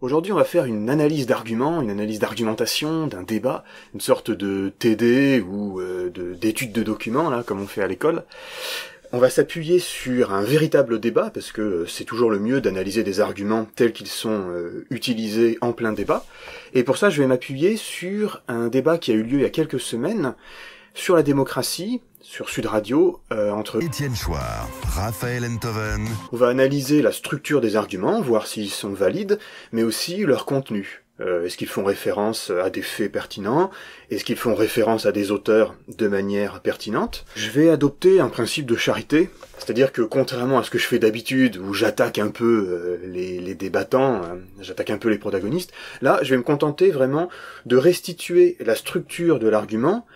Aujourd'hui, on va faire une analyse d'arguments, une analyse d'argumentation, d'un débat, une sorte de TD ou euh, d'étude de, documents, là, comme on fait à l'école. On va s'appuyer sur un véritable débat, parce que euh, c'est toujours le mieux d'analyser des arguments tels qu'ils sont euh, utilisés en plein débat. Et pour ça, je vais m'appuyer sur un débat qui a eu lieu il y a quelques semaines sur la démocratie sur Sud Radio euh, entre Étienne Chouard, Raphaël Enthoven. On va analyser la structure des arguments, voir s'ils sont valides, mais aussi leur contenu. Euh, est-ce qu'ils font référence à des faits pertinents Est-ce qu'ils font référence à des auteurs de manière pertinente Je vais adopter un principe de charité, c'est-à-dire que contrairement à ce que je fais d'habitude, où j'attaque un peu euh, les, débattants, j'attaque un peu les protagonistes, là je vais me contenter vraiment de restituer la structure de l'argument,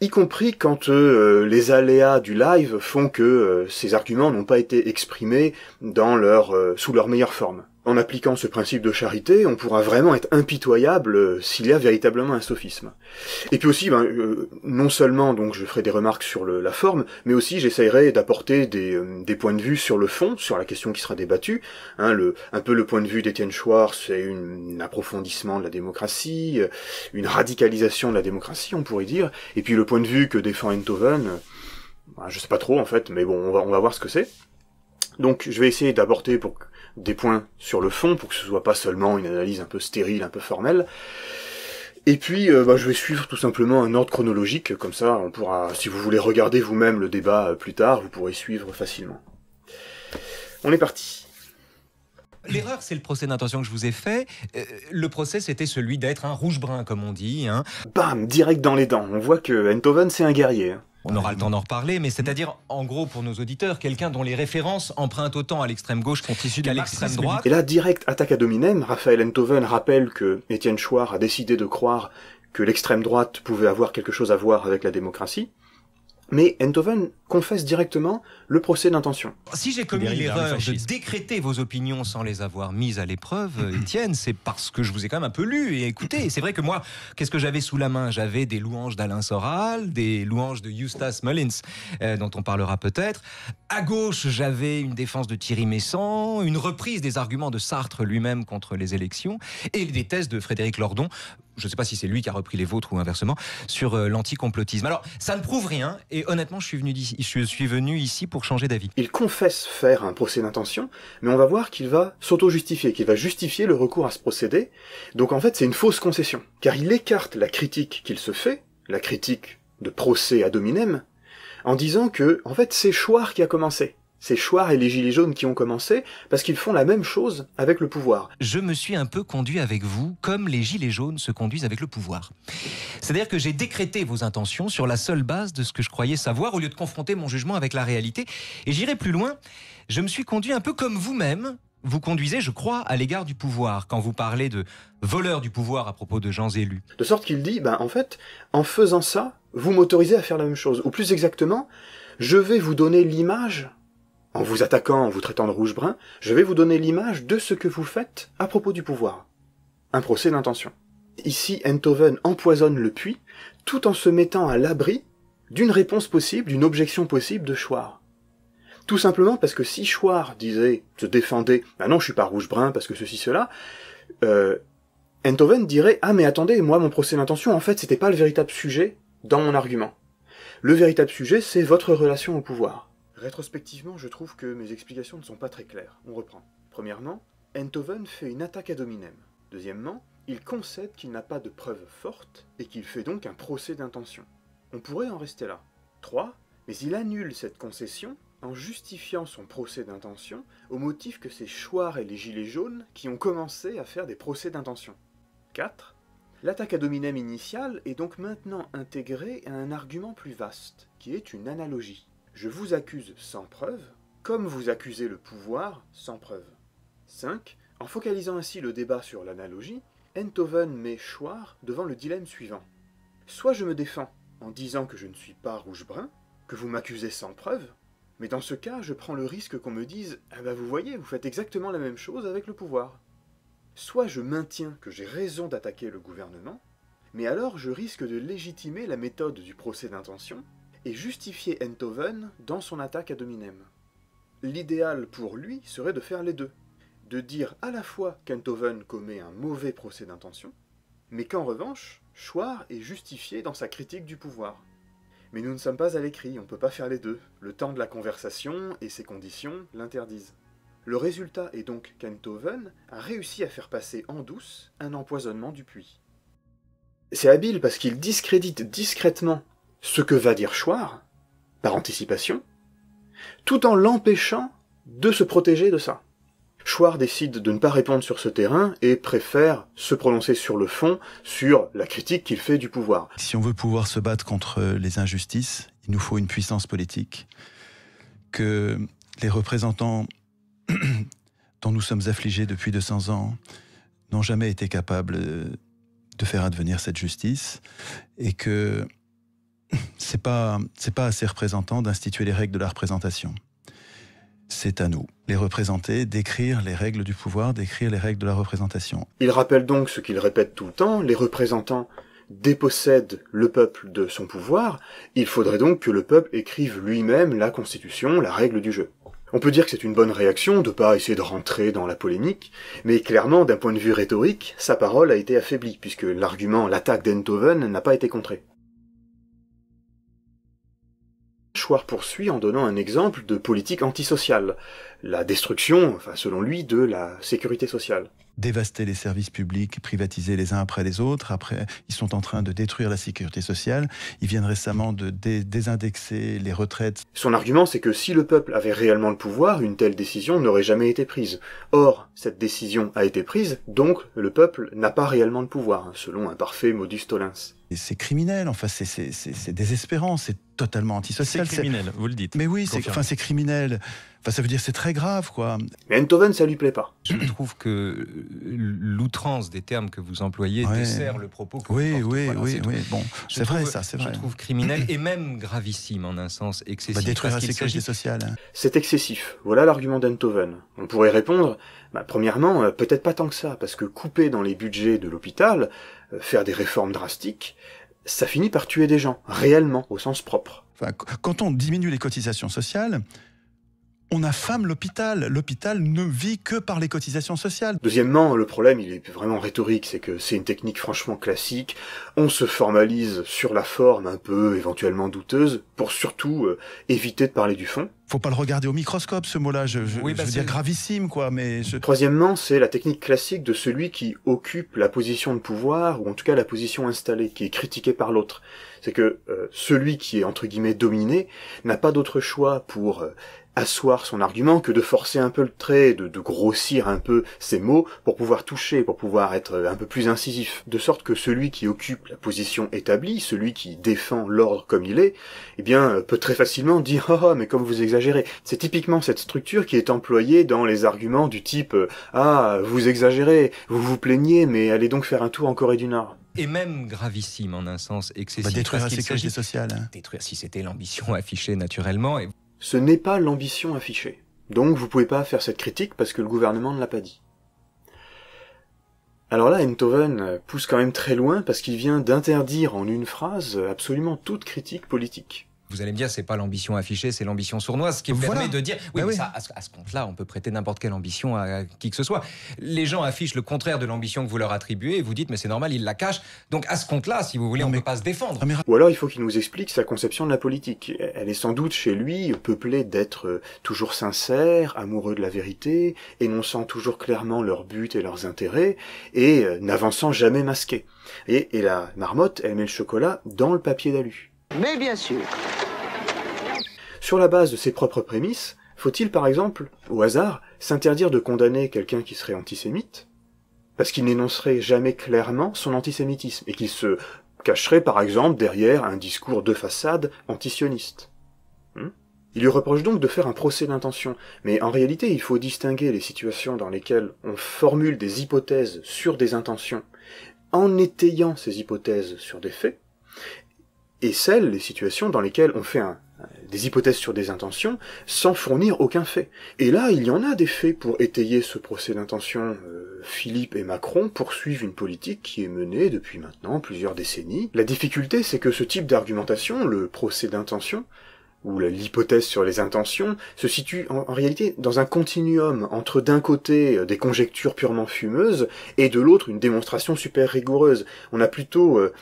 y compris quand euh, les aléas du live font que euh, ces arguments n'ont pas été exprimés dans leur, euh, sous leur meilleure forme. En appliquant ce principe de charité, on pourra vraiment être impitoyable euh, s'il y a véritablement un sophisme. Et puis aussi, ben, euh, non seulement donc je ferai des remarques sur la forme, mais aussi j'essayerai d'apporter euh, des, points de vue sur le fond, sur la question qui sera débattue. Hein, le, un peu le point de vue d'Étienne Chouard, c'est un approfondissement de la démocratie, une radicalisation de la démocratie, on pourrait dire. Et puis le point de vue que défend Enthoven, ben, je sais pas trop en fait, mais bon, on va, on va voir ce que c'est. Donc je vais essayer d'apporter pour des points sur le fond pour que ce soit pas seulement une analyse un peu stérile, un peu formelle. Et puis, euh, bah, je vais suivre tout simplement un ordre chronologique, comme ça, on pourra, si vous voulez regarder vous-même le débat euh, plus tard, vous pourrez suivre facilement. On est parti. L'erreur, c'est le procès d'intention que je vous ai fait. Euh, le procès, c'était celui d'être un rouge-brun, comme on dit. Hein. Bam Direct dans les dents. On voit que Enthoven, c'est un guerrier. Hein. On aura le temps d'en reparler, mais c'est-à-dire, en gros, pour nos auditeurs, quelqu'un dont les références empruntent autant à l'extrême gauche qu'à l'extrême droite. Et là, direct attaque à dominem, Raphaël Enthoven rappelle que Étienne Chouard a décidé de croire que l'extrême droite pouvait avoir quelque chose à voir avec la démocratie. Mais Enthoven confesse directement le procès d'intention. Si j'ai commis l'erreur de décréter vos opinions sans les avoir mises à l'épreuve, Étienne, c'est parce que je vous ai quand même un peu lu et écouté. C'est vrai que moi, qu'est-ce que j'avais sous la main J'avais des louanges d'Alain Soral, des louanges de Eustace Mullins, euh, dont on parlera peut-être. À gauche, j'avais une défense de Thierry Messant, une reprise des arguments de Sartre lui-même contre les élections et des thèses de Frédéric Lordon je ne sais pas si c'est lui qui a repris les vôtres ou inversement, sur euh, l'anticomplotisme. Alors, ça ne prouve rien, et honnêtement, je suis venu, ici, je suis venu ici pour changer d'avis. Il confesse faire un procès d'intention, mais on va voir qu'il va s'auto-justifier, qu'il va justifier le recours à ce procédé. Donc en fait, c'est une fausse concession, car il écarte la critique qu'il se fait, la critique de procès à dominem, en disant que, en fait, c'est Chouard qui a commencé c'est Chouard et les Gilets jaunes qui ont commencé, parce qu'ils font la même chose avec le pouvoir. Je me suis un peu conduit avec vous comme les Gilets jaunes se conduisent avec le pouvoir. C'est-à-dire que j'ai décrété vos intentions sur la seule base de ce que je croyais savoir, au lieu de confronter mon jugement avec la réalité. Et j'irai plus loin, je me suis conduit un peu comme vous-même vous conduisez, je crois, à l'égard du pouvoir quand vous parlez de voleurs du pouvoir à propos de gens élus. De sorte qu'il dit, ben, en fait, en faisant ça, vous m'autorisez à faire la même chose. Ou plus exactement, je vais vous donner l'image en vous attaquant, en vous traitant de rouge-brun, je vais vous donner l'image de ce que vous faites à propos du pouvoir. Un procès d'intention. Ici, Enthoven empoisonne le puits, tout en se mettant à l'abri d'une réponse possible, d'une objection possible de Schwar. Tout simplement parce que si Schwar disait, se défendait, ah non, je suis pas rouge-brun parce que ceci, cela, euh, dirait, ah mais attendez, moi, mon procès d'intention, en fait, c'était pas le véritable sujet dans mon argument. Le véritable sujet, c'est votre relation au pouvoir. Rétrospectivement, je trouve que mes explications ne sont pas très claires. On reprend. Premièrement, Enthoven fait une attaque à Dominem. Deuxièmement, il concède qu'il n'a pas de preuves fortes et qu'il fait donc un procès d'intention. On pourrait en rester là. 3. Mais il annule cette concession en justifiant son procès d'intention au motif que c'est Chouard et les Gilets jaunes qui ont commencé à faire des procès d'intention. 4. L'attaque à Dominem initiale est donc maintenant intégrée à un argument plus vaste, qui est une analogie. Je vous accuse sans preuve, comme vous accusez le pouvoir sans preuve. 5. En focalisant ainsi le débat sur l'analogie, Enthoven met Choir devant le dilemme suivant. Soit je me défends en disant que je ne suis pas rouge-brun, que vous m'accusez sans preuve, mais dans ce cas, je prends le risque qu'on me dise Ah bah vous voyez, vous faites exactement la même chose avec le pouvoir. Soit je maintiens que j'ai raison d'attaquer le gouvernement, mais alors je risque de légitimer la méthode du procès d'intention et justifier Enthoven dans son attaque à Dominem. L'idéal pour lui serait de faire les deux, de dire à la fois qu'Enthoven commet un mauvais procès d'intention, mais qu'en revanche, Schwar est justifié dans sa critique du pouvoir. Mais nous ne sommes pas à l'écrit, on ne peut pas faire les deux. Le temps de la conversation et ses conditions l'interdisent. Le résultat est donc qu'Enthoven a réussi à faire passer en douce un empoisonnement du puits. C'est habile parce qu'il discrédite discrètement ce que va dire Choir, par anticipation, tout en l'empêchant de se protéger de ça. Chouard décide de ne pas répondre sur ce terrain et préfère se prononcer sur le fond, sur la critique qu'il fait du pouvoir. Si on veut pouvoir se battre contre les injustices, il nous faut une puissance politique, que les représentants dont nous sommes affligés depuis 200 ans n'ont jamais été capables de faire advenir cette justice, et que c'est pas, c'est pas à ces représentants d'instituer les règles de la représentation. C'est à nous, les représenter, d'écrire les règles du pouvoir, d'écrire les règles de la représentation. Il rappelle donc ce qu'il répète tout le temps, les représentants dépossèdent le peuple de son pouvoir, il faudrait donc que le peuple écrive lui-même la constitution, la règle du jeu. On peut dire que c'est une bonne réaction de ne pas essayer de rentrer dans la polémique, mais clairement, d'un point de vue rhétorique, sa parole a été affaiblie, puisque l'argument, l'attaque d'Enthoven n'a pas été contrée. poursuit en donnant un exemple de politique antisociale, la destruction, enfin, selon lui, de la sécurité sociale. Dévaster les services publics, privatiser les uns après les autres. Après, ils sont en train de détruire la sécurité sociale. Ils viennent récemment de désindexer les retraites. Son argument, c'est que si le peuple avait réellement le pouvoir, une telle décision n'aurait jamais été prise. Or, cette décision a été prise, donc le peuple n'a pas réellement le pouvoir, selon un parfait modus tollens c'est criminel, enfin c'est désespérant, c'est totalement antisocial. C'est criminel, vous le dites. Mais oui, c'est enfin, criminel. Enfin, ça veut dire c'est très grave, quoi. Mais Enthoven, ça lui plaît pas. Je trouve que euh, l'outrance des termes que vous employez dessert le propos que oui, Oui, oui, oui. Bon, c'est vrai, ça, c'est vrai. Je trouve criminel et même gravissime en un sens excessif. Bah, détruire la sécurité sociale. C'est excessif. Voilà l'argument d'Enthoven. On pourrait répondre bah, premièrement, euh, peut-être pas tant que ça, parce que couper dans les budgets de l'hôpital, euh, faire des réformes drastiques, ça finit par tuer des gens, réellement, au sens propre. quand on diminue les cotisations sociales, on affame l'hôpital. L'hôpital ne vit que par les cotisations sociales. Deuxièmement, le problème, il est vraiment rhétorique, c'est que c'est une technique franchement classique. On se formalise sur la forme un peu éventuellement douteuse pour surtout euh, éviter de parler du fond. Faut pas le regarder au microscope, ce mot-là. Je, oui, bah veux dire gravissime, quoi, mais Troisièmement, c'est la technique classique de celui qui occupe la position de pouvoir, ou en tout cas la position installée, qui est critiquée par l'autre. C'est que euh, celui qui est, entre guillemets, dominé, n'a pas d'autre choix pour euh, asseoir son argument que de forcer un peu le trait, de, de, grossir un peu ses mots pour pouvoir toucher, pour pouvoir être un peu plus incisif. De sorte que celui qui occupe la position établie, celui qui défend l'ordre comme il est, eh bien, peut très facilement dire oh, mais comme vous exagérez. C'est typiquement cette structure qui est employée dans les arguments du type ah vous exagérez, vous vous plaignez, mais allez donc faire un tour en Corée du Nord et même gravissime en un sens excessif. Bah, détruire la sécurité sociale. Détruire si c'était l'ambition affichée naturellement. Et... Ce n'est pas l'ambition affichée. Donc vous pouvez pas faire cette critique parce que le gouvernement ne l'a pas dit. Alors là, Enthoven euh, pousse quand même très loin parce qu'il vient d'interdire en une phrase euh, absolument toute critique politique. Vous allez me dire, c'est pas l'ambition affichée, c'est l'ambition sournoise, ce qui vous permet de dire, oui, bah à ce compte-là, on peut prêter n'importe quelle ambition à qui que ce soit. Les gens affichent le contraire de l'ambition que vous leur attribuez, et vous dites, mais c'est normal, ils la cachent. Donc à ce compte-là, si vous voulez, on ne peut pas se défendre. Ou alors, il faut qu'il nous explique sa conception de la politique. Elle est sans doute chez lui peuplée d'êtres euh, toujours sincères, amoureux de la vérité, énonçant toujours clairement leurs buts et leurs intérêts, et euh, n'avançant jamais masqué. Et, et la marmotte, elle met le chocolat dans le papier d'alu. Mais bien sûr. Sur la base de ses propres prémices, faut-il par exemple, au hasard, s'interdire de condamner quelqu'un qui serait antisémite Parce qu'il n'énoncerait jamais clairement son antisémitisme et qu'il se cacherait par exemple derrière un discours de façade antisioniste. Hmm il lui reproche donc de faire un procès d'intention, mais en réalité il faut distinguer les situations dans lesquelles on formule des hypothèses sur des intentions en étayant ces hypothèses sur des faits, et celles, les situations dans lesquelles on fait des hypothèses sur des intentions sans fournir aucun fait. Et là, il y en a des faits pour étayer ce procès d'intention. Euh, Philippe et Macron poursuivent une politique qui est menée depuis maintenant plusieurs décennies. La difficulté, c'est que ce type d'argumentation, le procès d'intention, ou l'hypothèse sur les intentions, se situe en, réalité dans un continuum entre d'un côté euh, des conjectures purement fumeuses et de l'autre une démonstration super rigoureuse. On a plutôt euh,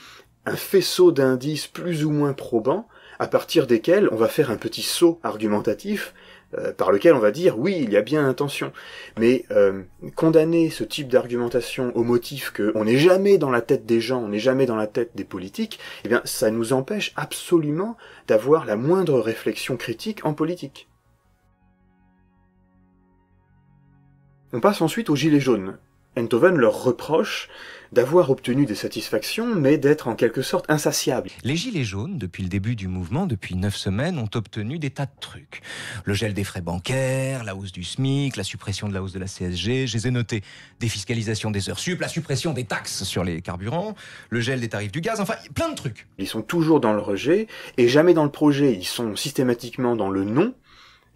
un faisceau d'indices plus ou moins probants, à partir desquels on va faire un petit saut argumentatif, euh, par lequel on va dire oui, il y a bien intention. Mais euh, condamner ce type d'argumentation au motif qu'on n'est jamais dans la tête des gens, on n'est jamais dans la tête des politiques, eh bien ça nous empêche absolument d'avoir la moindre réflexion critique en politique. On passe ensuite au « gilet jaune ». Toven leur reproche d'avoir obtenu des satisfactions, mais d'être en quelque sorte insatiable. Les Gilets jaunes, depuis le début du mouvement, depuis neuf semaines, ont obtenu des tas de trucs. Le gel des frais bancaires, la hausse du SMIC, la suppression de la hausse de la CSG, je les ai notés. Défiscalisation des heures sup, la suppression des taxes sur les carburants, le gel des tarifs du gaz, enfin plein de trucs. Ils sont toujours dans le rejet et jamais dans le projet. Ils sont systématiquement dans le non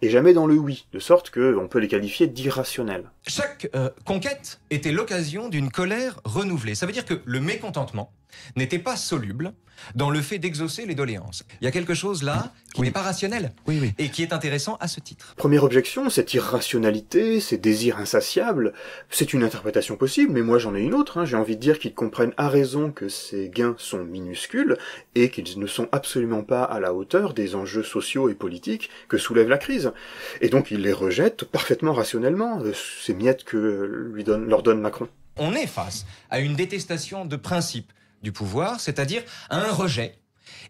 et jamais dans le oui, de sorte qu'on peut les qualifier d'irrationnels. Chaque euh, conquête était l'occasion d'une colère renouvelée. Ça veut dire que le mécontentement, n'était pas soluble dans le fait d'exaucer les doléances. Il y a quelque chose là qui n'est pas rationnel et qui est intéressant à ce titre. Première objection, cette irrationalité, ces désirs insatiables, c'est une interprétation possible, mais moi j'en ai une autre. Hein. J'ai envie de dire qu'ils comprennent à raison que ces gains sont minuscules et qu'ils ne sont absolument pas à la hauteur des enjeux sociaux et politiques que soulève la crise. Et donc ils les rejettent parfaitement rationnellement, euh, ces miettes que lui donne, leur donne Macron. On est face à une détestation de principe du pouvoir, c'est-à-dire un rejet.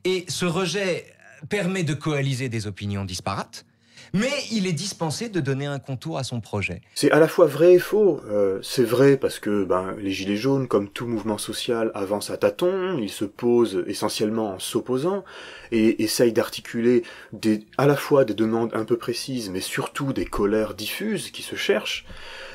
Et ce rejet permet de coaliser des opinions disparates, mais il est dispensé de donner un contour à son projet. C'est à la fois vrai et faux. Euh, c'est vrai parce que ben, les Gilets jaunes, comme tout mouvement social, avancent à tâtons, ils se posent essentiellement en s'opposant et essayent d'articuler à la fois des demandes un peu précises, mais surtout des colères diffuses qui se cherchent.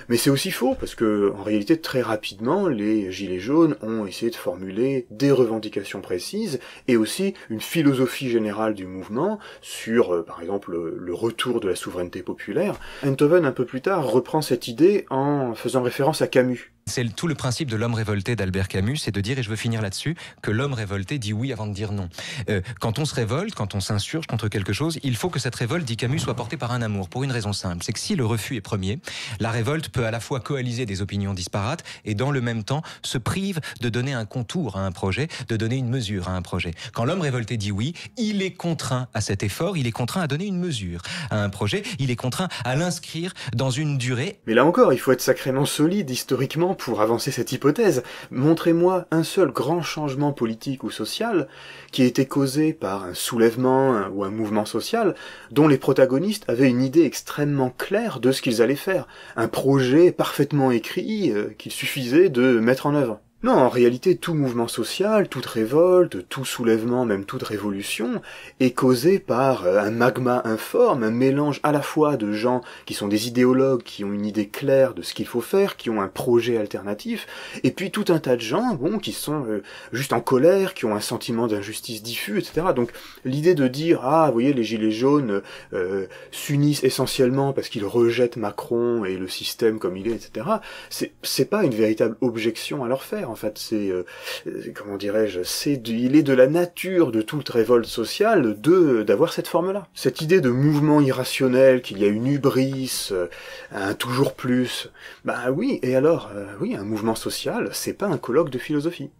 Mais c'est aussi faux, parce que, en réalité, très rapidement, les Gilets jaunes ont essayé de formuler des revendications précises et aussi une philosophie générale du mouvement sur, euh, par exemple, le retour de la souveraineté populaire. Eindhoven, un peu plus tard, reprend cette idée en faisant référence à Camus. C'est tout le principe de l'homme révolté d'Albert Camus, c'est de dire, et je veux finir là-dessus, que l'homme révolté dit oui avant de dire non. Euh, quand on se révolte, quand on s'insurge contre quelque chose, il faut que cette révolte, dit Camus, soit portée par un amour, pour une raison simple, c'est que si le refus est premier, la révolte peut à la fois coaliser des opinions disparates et dans le même temps se prive de donner un contour à un projet, de donner une mesure à un projet. Quand l'homme révolté dit oui, il est contraint à cet effort, il est contraint à donner une mesure à un projet, il est contraint à l'inscrire dans une durée. Mais là encore, il faut être sacrément solide historiquement pour avancer cette hypothèse, montrez-moi un seul grand changement politique ou social qui était été causé par un soulèvement ou un mouvement social dont les protagonistes avaient une idée extrêmement claire de ce qu'ils allaient faire, un projet parfaitement écrit euh, qu'il suffisait de mettre en œuvre. Non, en réalité, tout mouvement social, toute révolte, tout soulèvement, même toute révolution, est causé par euh, un magma informe, un mélange à la fois de gens qui sont des idéologues, qui ont une idée claire de ce qu'il faut faire, qui ont un projet alternatif, et puis tout un tas de gens, bon, qui sont euh, juste en colère, qui ont un sentiment d'injustice diffus, etc. Donc l'idée de dire, ah, vous voyez, les gilets jaunes euh, s'unissent essentiellement parce qu'ils rejettent Macron et le système comme il est, etc., c'est pas une véritable objection à leur faire en fait, c'est euh, euh, comment dirais-je, c'est il est de la nature de toute révolte sociale de d'avoir cette forme-là. Cette idée de mouvement irrationnel, qu'il y a une hubris, euh, un toujours plus. Bah oui, et alors, oui, un mouvement social, c'est pas un colloque de philosophie.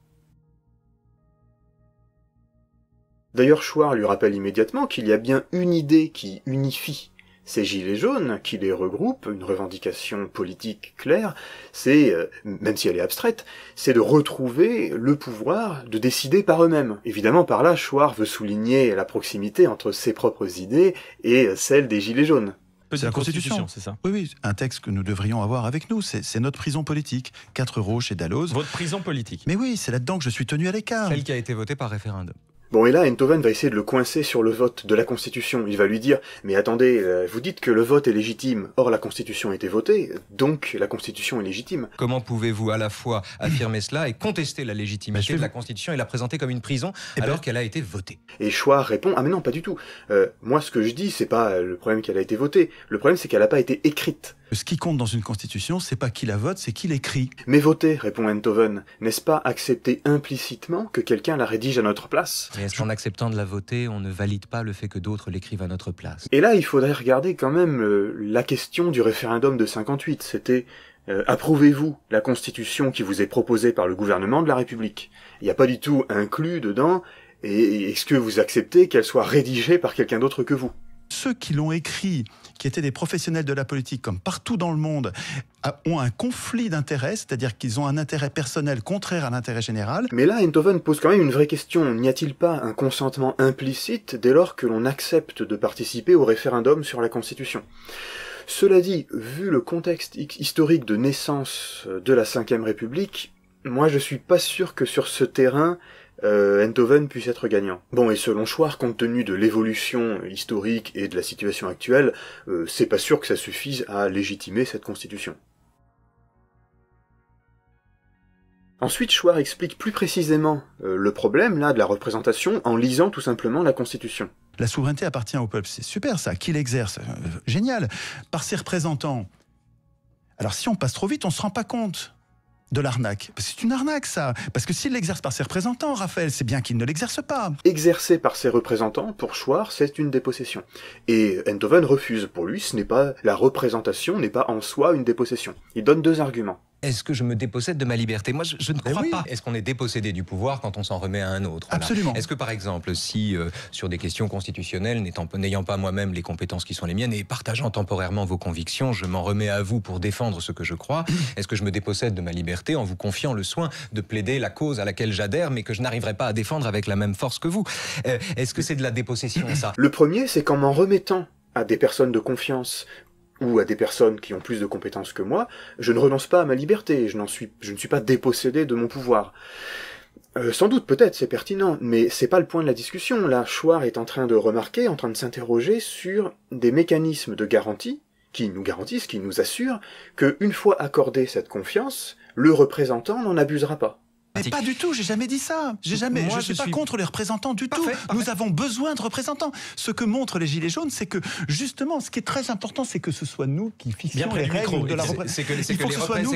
D'ailleurs, Chouard lui rappelle immédiatement qu'il y a bien une idée qui unifie ces gilets jaunes qui les regroupent, une revendication politique claire, c'est, euh, même si elle est abstraite, c'est de retrouver le pouvoir de décider par eux-mêmes. Évidemment, par là, Chouard veut souligner la proximité entre ses propres idées et celles des gilets jaunes. C'est la Constitution, c'est ça Oui, oui, un texte que nous devrions avoir avec nous. C'est notre prison politique. quatre roches et Dalloz. Votre prison politique. Mais oui, c'est là-dedans que je suis tenu à l'écart. Celle qui a été votée par référendum. Bon, et là, Enthoven va essayer de le coincer sur le vote de la Constitution. Il va lui dire, mais attendez, euh, vous dites que le vote est légitime. Or, la Constitution a été votée, donc la Constitution est légitime. Comment pouvez-vous à la fois affirmer cela et contester la légitimité de la Constitution et la présenter comme une prison eh alors ben- qu'elle a été votée Et Chouard répond, ah mais non, pas du tout. Euh, moi, ce que je dis, c'est pas le problème qu'elle a été votée. Le problème, c'est qu'elle n'a pas été écrite. Ce qui compte dans une constitution, c'est pas qui la vote, c'est qui l'écrit. Mais voter, répond Enthoven, n'est-ce pas accepter implicitement que quelqu'un la rédige à notre place est acceptant de la voter, on ne valide pas le fait que d'autres l'écrivent à notre place Et là, il faudrait regarder quand même euh, la question du référendum de 58. C'était euh, approuvez-vous la constitution qui vous est proposée par le gouvernement de la République Il n'y a pas du tout inclus dedans, et est-ce que vous acceptez qu'elle soit rédigée par quelqu'un d'autre que vous Ceux qui l'ont écrit qui étaient des professionnels de la politique comme partout dans le monde, ont un conflit d'intérêts, c'est-à-dire qu'ils ont un intérêt personnel contraire à l'intérêt général. Mais là, Eindhoven pose quand même une vraie question. N'y a-t-il pas un consentement implicite dès lors que l'on accepte de participer au référendum sur la Constitution Cela dit, vu le contexte historique de naissance euh, de la Ve République, moi je suis pas sûr que sur ce terrain, euh, puisse être gagnant. Bon, et selon Schwarr, compte tenu de l'évolution historique et de la situation actuelle, euh, c'est pas sûr que ça suffise à légitimer cette constitution. Ensuite, Schwartz explique plus précisément euh, le problème là de la représentation en lisant tout simplement la Constitution. La souveraineté appartient au peuple, c'est super ça, qui l'exerce, euh, génial, par ses représentants. Alors si on passe trop vite, on ne se rend pas compte de l'arnaque. C'est une arnaque, ça. Parce que s'il l'exerce par ses représentants, Raphaël, c'est bien qu'il ne l'exerce pas. Exercé par ses représentants, pour Schwarz, c'est une dépossession. Et Endhoven refuse. Pour lui, ce n'est pas, la représentation n'est pas en soi une dépossession. Il donne deux arguments est-ce que je me dépossède de ma liberté Moi, je, ne eh crois pas. Est-ce qu'on est dépossédé du pouvoir quand on s'en remet à un autre Absolument. Est-ce que, par exemple, si euh, sur des questions constitutionnelles, n'ayant pas moi-même les compétences qui sont les miennes et partageant temporairement vos convictions, je m'en remets à vous pour défendre ce que je crois, est-ce que je me dépossède de ma liberté en vous confiant le soin de plaider la cause à laquelle j'adhère, mais que je n'arriverai pas à défendre avec la même force que vous euh, Est-ce que c'est de la dépossession, ça Le premier, c'est qu'en m'en remettant à des personnes de confiance ou à des personnes qui ont plus de compétences que moi, je ne renonce pas à ma liberté, je, suis, je ne suis pas dépossédé de mon pouvoir. Euh, sans doute, peut-être, c'est pertinent, mais c'est pas le point de la discussion. Là, Chouard est en train de remarquer, en train de s'interroger sur des mécanismes de garantie qui nous garantissent, qui nous assurent que, une fois accordée cette confiance, le représentant n'en abusera pas. Mais pas du tout, j'ai jamais dit ça. J'ai jamais. je suis, pas contre les représentants du tout. Nous avons besoin de représentants. Ce que montrent les gilets jaunes, c'est que justement, ce qui est très important, c'est que ce soit nous qui fixions les règles de la représentation. C'est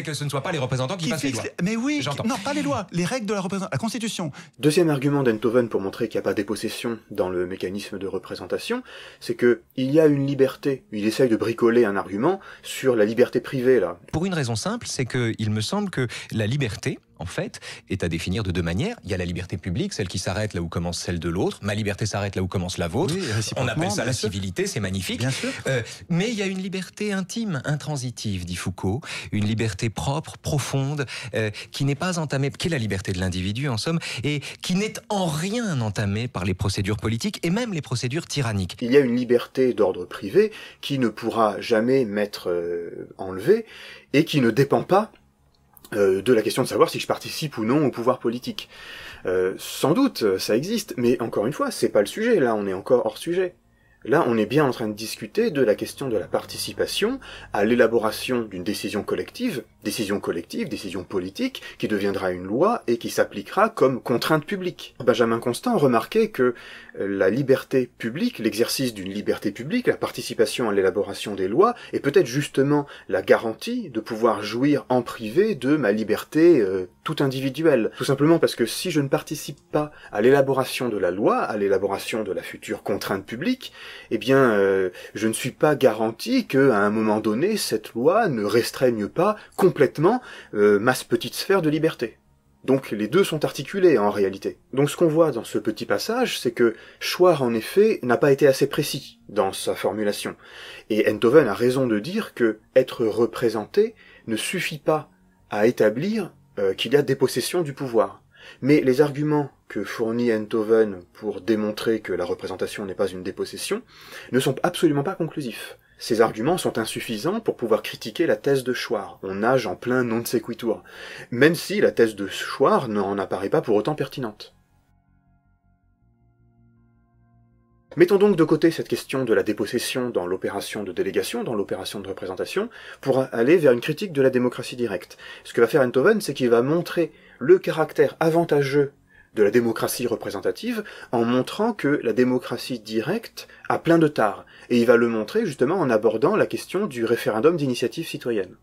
que, ce ne soit pas les représentants qui, passent les lois. Mais oui, non, pas les lois, les règles de la la Constitution. Deuxième argument d'Entoven pour montrer qu'il n'y a pas dépossession dans le mécanisme de représentation, c'est que il y a une liberté. Il essaye de bricoler un argument sur la liberté privée là. Pour une raison simple, c'est que il me semble que la liberté en fait, est à définir de deux manières. Il y a la liberté publique, celle qui s'arrête là où commence celle de l'autre. Ma liberté s'arrête là où commence la vôtre. on appelle ça la civilité, c'est magnifique. Euh, mais il y a une liberté intime, intransitive, dit Foucault, une liberté propre, profonde, euh, qui n'est pas entamée, qui est la liberté de l'individu en somme, et qui n'est en rien entamée par les procédures politiques et même les procédures tyranniques. Il y a une liberté d'ordre privé qui ne pourra jamais m'être euh, enlevée et qui ne dépend pas euh, de la question de savoir si je participe ou non au pouvoir politique. Euh, sans doute, euh, ça existe, mais encore une fois, c'est pas le sujet, là on est encore hors sujet. Là, on est bien en train de discuter de la question de la participation à l'élaboration d'une décision collective, décision collective, décision politique, qui deviendra une loi et qui s'appliquera comme contrainte publique. Benjamin Constant remarquait que euh, la liberté publique, l'exercice d'une liberté publique, la participation à l'élaboration des lois, est peut-être justement la garantie de pouvoir jouir en privé de ma liberté euh, tout individuel. Tout simplement parce que si je ne participe pas à l'élaboration de la loi, à l'élaboration de la future contrainte publique, eh bien, euh, je ne suis pas garanti que, à un moment donné, cette loi ne restreigne pas complètement euh, ma petite sphère de liberté. Donc les deux sont articulés en réalité. Donc ce qu'on voit dans ce petit passage, c'est que Schwarz en effet n'a pas été assez précis dans sa formulation. Et endhoven a raison de dire que être représenté ne suffit pas à établir euh, qu'il y a dépossession du pouvoir. Mais les arguments que fournit Enthoven pour démontrer que la représentation n'est pas une dépossession ne sont absolument pas conclusifs. Ces arguments sont insuffisants pour pouvoir critiquer la thèse de Schwarz. On nage en plein non sequitur, même si la thèse de Schwarz n'en apparaît pas pour autant pertinente. Mettons donc de côté cette question de la dépossession dans l'opération de délégation, dans l'opération de représentation, pour aller vers une critique de la démocratie directe. Ce que va faire Enthoven, c'est qu'il va montrer le caractère avantageux de la démocratie représentative en montrant que la démocratie directe a plein de tares. Et il va le montrer justement en abordant la question du référendum d'initiative citoyenne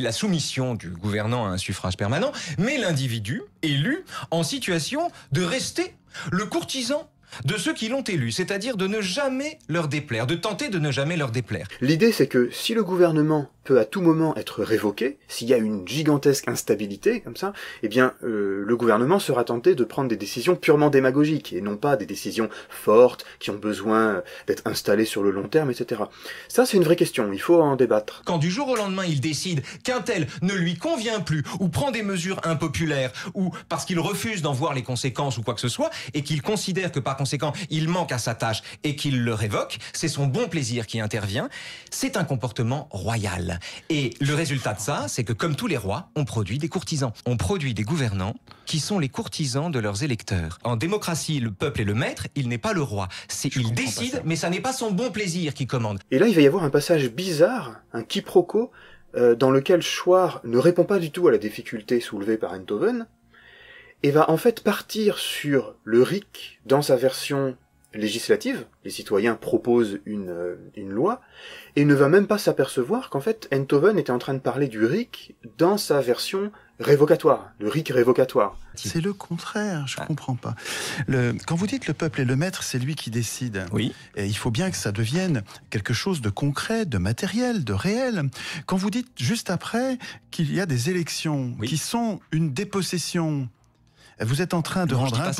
la soumission du gouvernant à un suffrage permanent, mais l'individu élu en situation de rester le courtisan de ceux qui l'ont élu, c'est-à-dire de ne jamais leur déplaire, de tenter de ne jamais leur déplaire. L'idée c'est que si le gouvernement peut à tout moment être révoqué, s'il y a une gigantesque instabilité comme ça, eh bien euh, le gouvernement sera tenté de prendre des décisions purement démagogiques et non pas des décisions fortes qui ont besoin euh, d'être installées sur le long terme, etc. Ça c'est une vraie question, il faut en débattre. Quand du jour au lendemain il décide qu'un tel ne lui convient plus ou prend des mesures impopulaires ou parce qu'il refuse d'en voir les conséquences ou quoi que ce soit et qu'il considère que par conséquent il manque à sa tâche et qu'il le révoque, c'est son bon plaisir qui intervient, c'est un comportement royal. Et le résultat de ça, c'est que comme tous les rois, on produit des courtisans. On produit des gouvernants qui sont les courtisans de leurs électeurs. En démocratie, le peuple est le maître, il n'est pas le roi. il décide, mais ça n'est pas son bon plaisir qui commande. Et là, il va y avoir un passage bizarre, un quiproquo, euh, dans lequel Schwar ne répond pas du tout à la difficulté soulevée par Eindhoven, et va en fait partir sur le RIC dans sa version législative, les citoyens proposent une, euh, une loi, et ne va même pas s'apercevoir qu'en fait Enthoven était en train de parler du RIC dans sa version révocatoire, le RIC révocatoire. C'est le contraire, je ne ah. comprends pas. Le, quand vous dites le peuple est le maître, c'est lui qui décide. Oui. Et il faut bien que ça devienne quelque chose de concret, de matériel, de réel. Quand vous dites juste après qu'il y a des élections qui sont une dépossession, vous êtes en train de rendre un...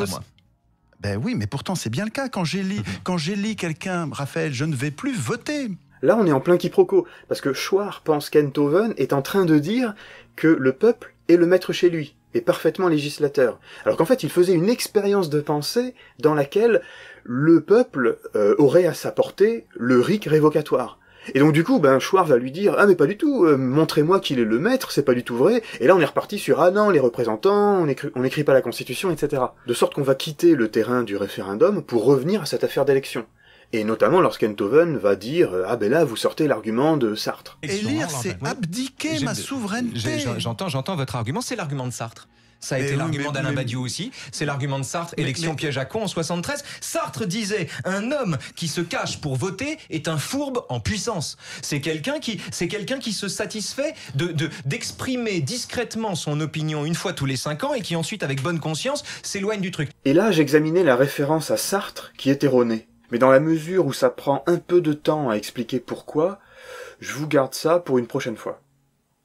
Ben oui, mais pourtant c'est bien le cas. Quand j'élis, mhm. quand quelqu'un, Raphaël, je ne vais plus voter. Là, on est en plein quiproquo, parce que Schwarr pense qu'Enthoven est en train de dire que le peuple est le maître chez lui, et parfaitement législateur. Alors qu'en fait, il faisait une expérience de pensée dans laquelle le peuple euh, aurait à sa portée le RIC révocatoire. Et donc du coup, ben Schwarz va lui dire ah mais pas du tout, euh, montrez-moi qu'il est le maître, c'est pas du tout vrai. Et là on est reparti sur ah non les représentants, on n'écrit on pas la Constitution, etc. De sorte qu'on va quitter le terrain du référendum pour revenir à cette affaire d'élection. Et notamment lorsqu'Enthoven va dire euh, Ah ben là, vous sortez l'argument de Sartre. Élire, c'est abdiquer ma souveraineté. J'entends, j'entends votre argument, c'est l'argument de Sartre. Ça a été l'argument d'Alain Badiou aussi. C'est l'argument de Sartre, élection piège à con en 73. Sartre disait un homme qui se cache pour voter est un fourbe en puissance. C'est quelqu'un qui, c'est quelqu'un qui se satisfait de, d'exprimer discrètement son opinion une fois tous les cinq ans et qui ensuite, avec bonne conscience, s'éloigne du truc. Et là, j'examinais la référence à Sartre qui est erronée. Mais dans la mesure où ça prend un peu de temps à expliquer pourquoi, je vous garde ça pour une prochaine fois.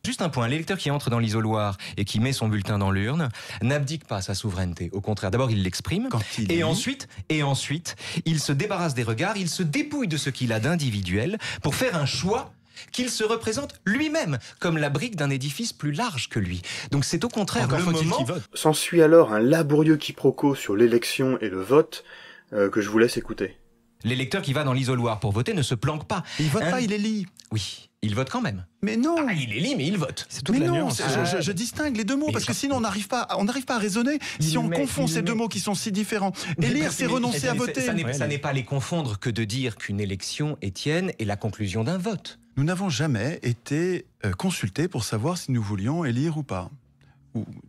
Juste un point, l'électeur qui entre dans l'isoloir et qui met son bulletin dans l'urne n'abdique pas sa souveraineté. Au contraire, d'abord il l'exprime, et ensuite, et ensuite, il se débarrasse des regards, il se dépouille de ce qu'il a d'individuel pour faire un choix qu'il se représente lui-même comme la brique d'un édifice plus large que lui. Donc c'est au contraire Encore le moment. S'ensuit alors un laborieux quiproquo sur l'élection et le vote euh, que je vous laisse écouter. L'électeur qui va dans l'isoloir pour voter ne se planque pas. Il vote pas, il élit. Oui il vote quand même. Mais non ah, Il élit, mais il vote. C'est mais non, je, distingue les deux mots, parce que sinon on n'arrive pas, on n'arrive pas à raisonner si on confond ces deux mots qui sont si différents. Élire, c'est renoncer à voter. Ça n'est pas les confondre que de dire qu'une élection, Étienne, est la conclusion d'un vote. Nous n'avons jamais été euh, consultés pour savoir si nous voulions élire ou pas.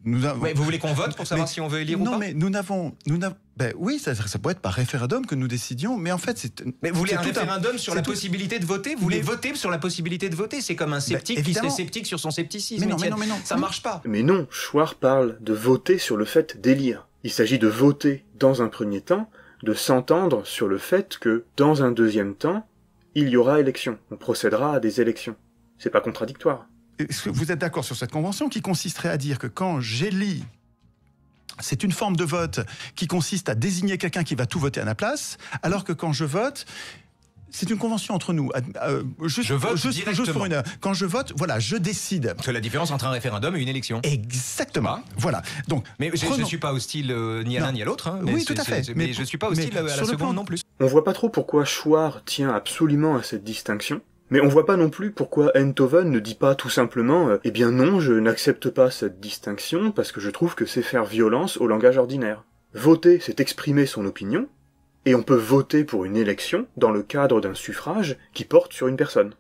Nous vous voulez qu'on vote pour savoir si on veut élire ou pas Non, mais nous n'avons, nous Ben oui, ça, ça, pourrait être par référendum que nous décidions, mais en fait, c'est. Mais vous voulez un référendum sur la possibilité de voter Vous voulez voter sur la possibilité de voter C'est comme un ben, sceptique qui s'est sceptique sur son scepticisme. Mais non, mais non, Ça hein marche pas. Mais non, Chouard parle de voter sur le fait d'élire. Il s'agit de voter, dans un premier temps, de s'entendre sur le fait que, dans un deuxième temps, il y aura élection. On procédera à des élections. C'est pas contradictoire vous êtes d'accord sur cette convention qui consisterait à dire que quand j'élis c'est une forme de vote qui consiste à désigner quelqu'un qui va tout voter à ma place, alors que quand je vote, c'est une convention entre nous. Euh, je vote directement. pour une Quand je vote, voilà, je décide. C'est la différence entre un référendum et une élection. Exactement. Ah. Voilà. Donc, mais je ne suis pas hostile euh, ni à l'un ni à l'autre. Hein, oui, tout à fait. Mais, je ne suis pas hostile à, la seconde non plus. On voit pas trop pourquoi Chouard tient absolument à cette distinction. Mais on voit pas non plus pourquoi Enthoven ne dit pas tout simplement euh, Eh bien non, je n'accepte pas cette distinction parce que je trouve que c'est faire violence au langage ordinaire. Voter, c'est exprimer son opinion, et on peut voter pour une élection dans le cadre d'un suffrage qui porte sur une personne.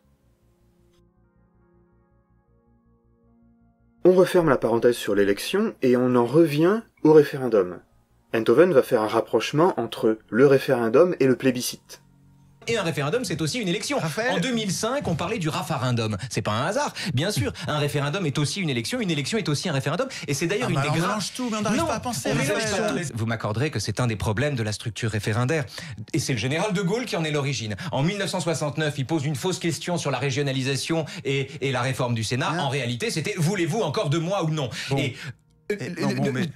On referme la parenthèse sur l'élection et on en revient au référendum. Enthoven va faire un rapprochement entre le référendum et le plébiscite. Et un référendum, c'est aussi une élection. En 2005, on parlait du raffarendum. C'est pas un hasard, bien sûr. Un référendum est aussi une élection, une élection est aussi un référendum. Et c'est d'ailleurs ah une des bah grandes. tout, mais on n'arrive pas à penser. À Vous m'accorderez que c'est un des problèmes de la structure référendaire. Et c'est le général de Gaulle qui en est l'origine. En 1969, il pose une fausse question sur la régionalisation et, la réforme du Sénat. Hein en réalité, c'était voulez-vous encore de moi ou non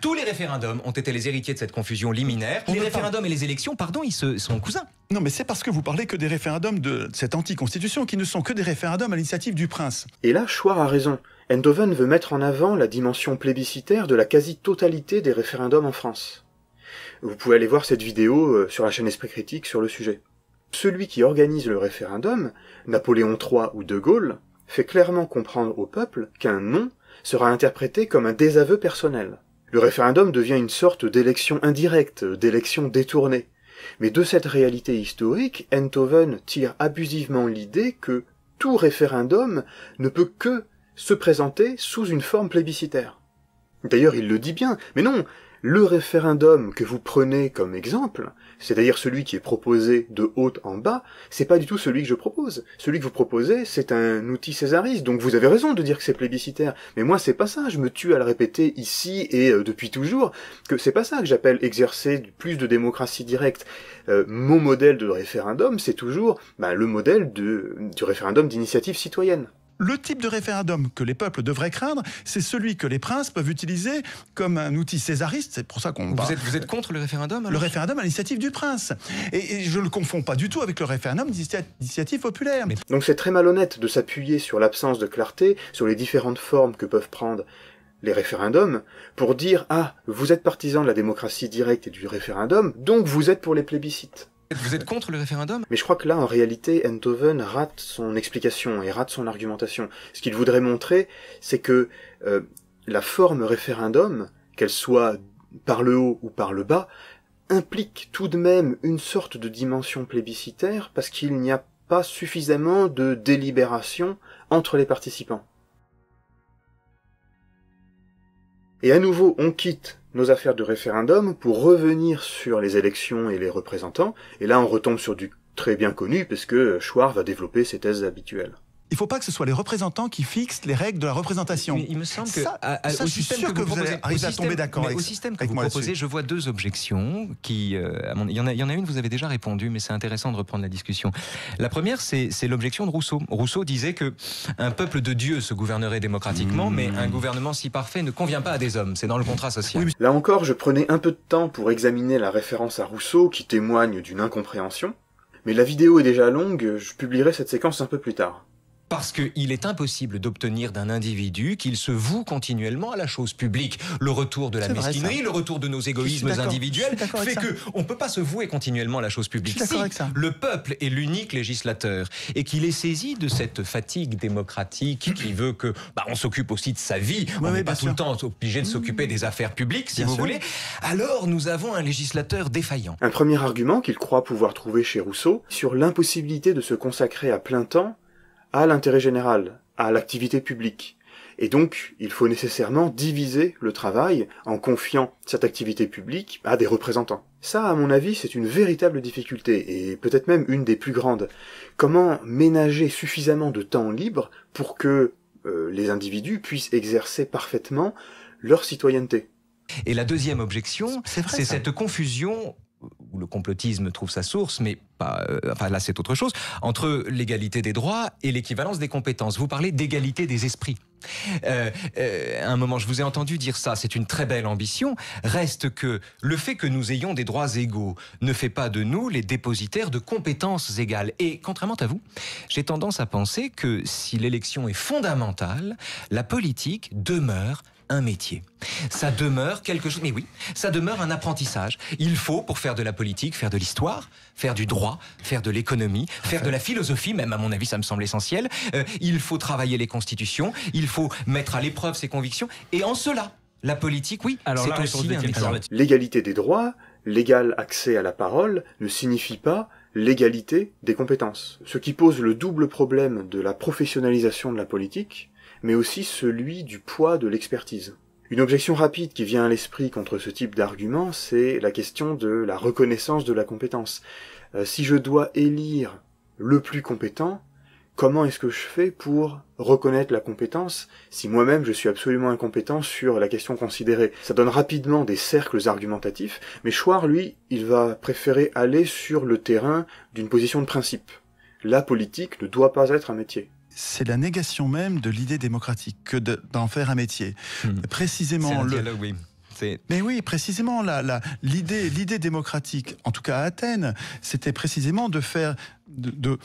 tous les référendums ont été les héritiers de cette confusion liminaire. les référendums et les élections, pardon, ils se sont cousins. Non, mais c'est parce que vous parlez que des référendums de cette anticonstitution qui ne sont que des référendums à l'initiative du prince. Et là, Choir a raison. Endoven veut mettre en avant la dimension plébiscitaire de la quasi-totalité des référendums en France. Vous pouvez aller voir cette vidéo euh, sur la chaîne Esprit Critique sur le sujet. Celui qui organise le référendum, Napoléon III ou De Gaulle, fait clairement comprendre au peuple qu'un non sera interprété comme un désaveu personnel. Le référendum devient une sorte d'élection indirecte, d'élection détournée. Mais de cette réalité historique, Enthoven tire abusivement l'idée que tout référendum ne peut que se présenter sous une forme plébiscitaire. D'ailleurs, il le dit bien, mais non, le référendum que vous prenez comme exemple c'est-à-dire celui qui est proposé de haut en bas, c'est pas du tout celui que je propose. Celui que vous proposez, c'est un outil césariste, donc vous avez raison de dire que c'est plébiscitaire. Mais moi, c'est pas ça, je me tue à le répéter ici et euh, depuis toujours, que c'est pas ça que j'appelle exercer plus de démocratie directe. Euh, mon modèle de référendum, c'est toujours bah, le modèle de, du référendum d'initiative citoyenne. Le type de référendum que les peuples devraient craindre, c'est celui que les princes peuvent utiliser comme un outil césariste. C'est pour ça qu'on. Vous, êtes, vous êtes contre le référendum Le référendum à l'initiative du prince. Et, je ne le confonds pas du tout avec le référendum d'initiative populaire. Donc c'est très malhonnête de s'appuyer sur l'absence de clarté, sur les différentes formes que peuvent prendre les référendums pour dire ah vous êtes partisan de la démocratie directe et du référendum donc vous êtes pour les plébiscites vous êtes contre le référendum Mais je crois que là, en réalité, Enthoven rate son explication et rate son argumentation. Ce qu'il voudrait montrer, c'est que euh, la forme référendum, qu'elle soit par le haut ou par le bas, implique tout de même une sorte de dimension plébiscitaire parce qu'il n'y a pas suffisamment de délibération entre les participants. Et à nouveau, on quitte nos affaires de référendum pour revenir sur les élections et les représentants. Et là, on retombe sur du très bien connu, parce que va développer ses thèses habituelles il ne faut pas que ce soit les représentants qui fixent les règles de la représentation. il me semble que ça, je suis sûr que, vous, proposez, allez à tomber d'accord avec Au système que vous proposez, je vois deux objections. Qui, euh, il, y en a, y en a une, vous avez déjà répondu, mais c'est intéressant de reprendre la discussion. La première, c'est l'objection de Rousseau. Rousseau disait que un peuple de Dieu se gouvernerait démocratiquement, mais mmh. un gouvernement si parfait ne convient pas à des hommes. C'est dans le contrat social. là encore, je prenais un peu de temps pour examiner la référence à Rousseau, qui témoigne d'une incompréhension. Mais la vidéo est déjà longue, je publierai cette séquence un peu plus tard parce qu'il est impossible d'obtenir d'un individu qu'il se voue continuellement à la chose publique. Le retour de la mesquinerie, le retour de nos égoïsmes individuels fait que on ne peut pas se vouer continuellement à la chose publique. Si le peuple est l'unique législateur et qu'il est saisi de cette fatigue démocratique qui veut que bah, on s'occupe aussi de sa vie, pas tout le temps obligé de mmh. s'occuper des affaires publiques, si vous voulez, alors nous avons un législateur défaillant. Un premier argument qu'il croit pouvoir trouver chez Rousseau sur l'impossibilité de se consacrer à plein temps à l'intérêt général, à l'activité publique. Et donc, il faut nécessairement diviser le travail en confiant cette activité publique à des représentants. Ça, à mon avis, c'est une véritable difficulté, et peut-être même une des plus grandes. Comment ménager suffisamment de temps libre pour que euh, les individus puissent exercer parfaitement leur citoyenneté et la deuxième objection, c'est cette confusion où le complotisme trouve sa source, mais pas, euh, enfin là c'est autre chose, entre l'égalité des droits et l'équivalence des compétences. Vous parlez d'égalité des esprits. Euh, euh, à un moment, je vous ai entendu dire ça, c'est une très belle ambition. Reste que le fait que nous ayons des droits égaux ne fait pas de nous les dépositaires de compétences égales. Et contrairement à vous, j'ai tendance à penser que si l'élection est fondamentale, la politique demeure un métier. Ça demeure quelque chose, mais oui, ça demeure un apprentissage. Il faut, pour faire de la politique, faire de l'histoire, faire du droit, faire de l'économie, faire de la philosophie, même à mon avis, ça me semble essentiel. Euh, il faut travailler les constitutions, il faut mettre à l'épreuve ses convictions, et en cela, la politique, oui, alors c'est aussi un métier. L'égalité des droits, l'égal accès à la parole, ne signifie pas l'égalité des compétences. Ce qui pose le double problème de la professionnalisation de la politique mais aussi celui du poids de l'expertise. Une objection rapide qui vient à l'esprit contre ce type d'argument, c'est la question de la reconnaissance de la compétence. Euh, si je dois élire le plus compétent, comment est-ce que je fais pour reconnaître la compétence si moi-même je suis absolument incompétent sur la question considérée Ça donne rapidement des cercles argumentatifs, mais Schwarz, lui, il va préférer aller sur le terrain d'une position de principe. La politique ne doit pas être un métier c'est la négation même de l'idée démocratique que d'en faire un métier. Hmm. Précisément dialogue, Oui. Mais oui, précisément, l'idée l'idée démocratique, en tout cas à Athènes, c'était précisément de faire, de,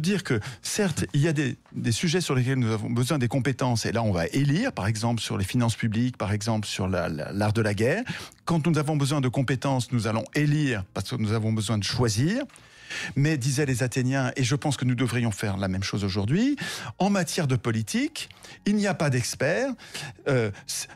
dire que certes, il y a des, sujets sur lesquels nous avons besoin des compétences, et là on va élire, par exemple sur les finances publiques, par exemple sur l'art de la guerre. Quand nous avons besoin de compétences, nous allons élire parce que nous avons besoin de choisir. Mais disaient les Athéniens, et je pense que nous devrions faire la même chose aujourd'hui, en matière de politique, il n'y a pas d'experts, euh,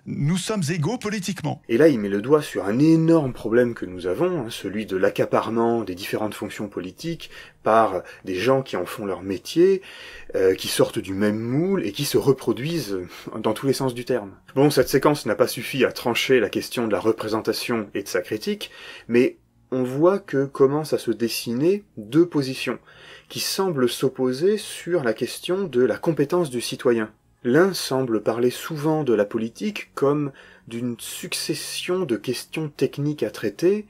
nous sommes égaux politiquement. Et là, il met le doigt sur un énorme problème que nous avons, hein, celui de l'accaparement des différentes fonctions politiques par des gens qui en font leur métier, euh, qui sortent du même moule et qui se reproduisent dans tous les sens du terme. Bon, cette séquence n'a pas suffi à trancher la question de la représentation et de sa critique, mais on voit que commencent à se dessiner deux positions qui semblent s'opposer sur la question de la compétence du citoyen. L'un semble parler souvent de la politique comme d'une succession de questions techniques à traiter,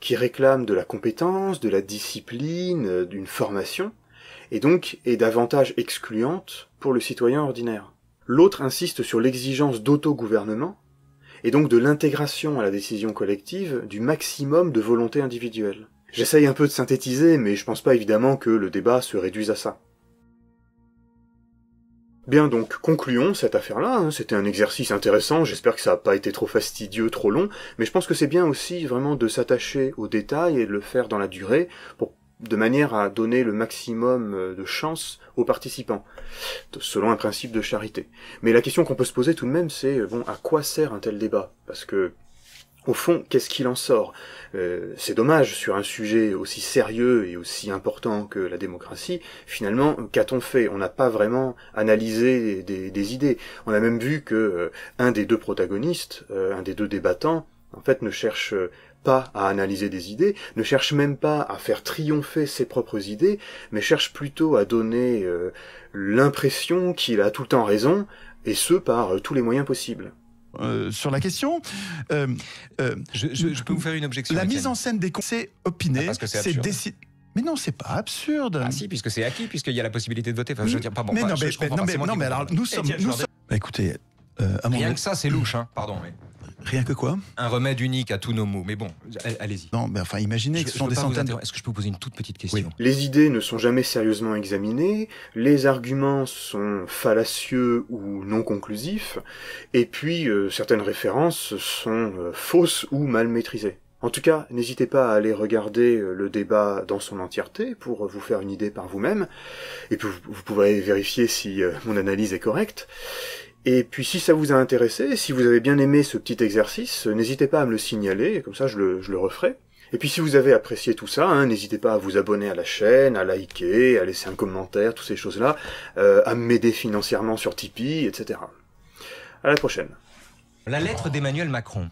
qui réclament de la compétence, de la discipline, d'une formation, et donc est davantage excluante pour le citoyen ordinaire. L'autre insiste sur l'exigence d'autogouvernement, et donc de l'intégration à la décision collective du maximum de volonté individuelle. J'essaye un peu de synthétiser, mais je pense pas évidemment que le débat se réduise à ça. Bien donc, concluons cette affaire-là, hein. c'était un exercice intéressant, j'espère que ça n'a pas été trop fastidieux, trop long, mais je pense que c'est bien aussi vraiment de s'attacher aux détails et de le faire dans la durée pour de manière à donner le maximum euh, de chances aux participants, selon un principe de charité. Mais la question qu'on peut se poser tout de même, c'est euh, bon, à quoi sert un tel débat Parce que au fond, qu'est-ce qu'il en sort euh, C'est dommage sur un sujet aussi sérieux et aussi important que la démocratie. Finalement, qu'a-t-on fait On n'a pas vraiment analysé des, idées. On a même vu que un des deux protagonistes, un des deux débattants, en fait, ne cherche pas à analyser des idées, ne cherche même pas à faire triompher ses propres idées, mais cherche plutôt à donner euh, l'impression qu'il a tout le temps raison, et ce par euh, tous les moyens possibles. Euh, sur la question. Je, peux vous faire une objection. La mise en scène des conseils c'est opiner, ah, c'est décidé. Mais non, c'est pas absurde. Ah si, puisque c'est acquis, puisqu'il y a la possibilité de voter. je veux dire, mais pas, non, mais, non, mais, non, mais alors nous sommes. Bah, écoutez, Rien que ça, c'est louche, hein. pardon. Mais... Rien que quoi Un remède unique à tous nos maux. Mais bon, allez-y. Non, mais enfin, imaginez que ce sont des centaines. Est-ce que je peux poser une toute petite question Les idées ne sont jamais sérieusement examinées, les arguments sont fallacieux ou non conclusifs, et puis euh, certaines références sont euh, fausses ou mal maîtrisées. En tout cas, n'hésitez pas à aller regarder euh, le débat dans son entièreté pour vous faire une idée par vous-même, et puis vous, pourrez vérifier si mon analyse est correcte. Et puis si ça vous a intéressé, si vous avez bien aimé ce petit exercice, n'hésitez pas à me le signaler, comme ça je le, je referai. Et puis si vous avez apprécié tout ça, hein, n'hésitez pas à vous abonner à la chaîne, à liker, à laisser un commentaire, toutes ces choses-là, euh, à m'aider financièrement sur Tipeee, etc. À la prochaine. La lettre d'Emmanuel Macron.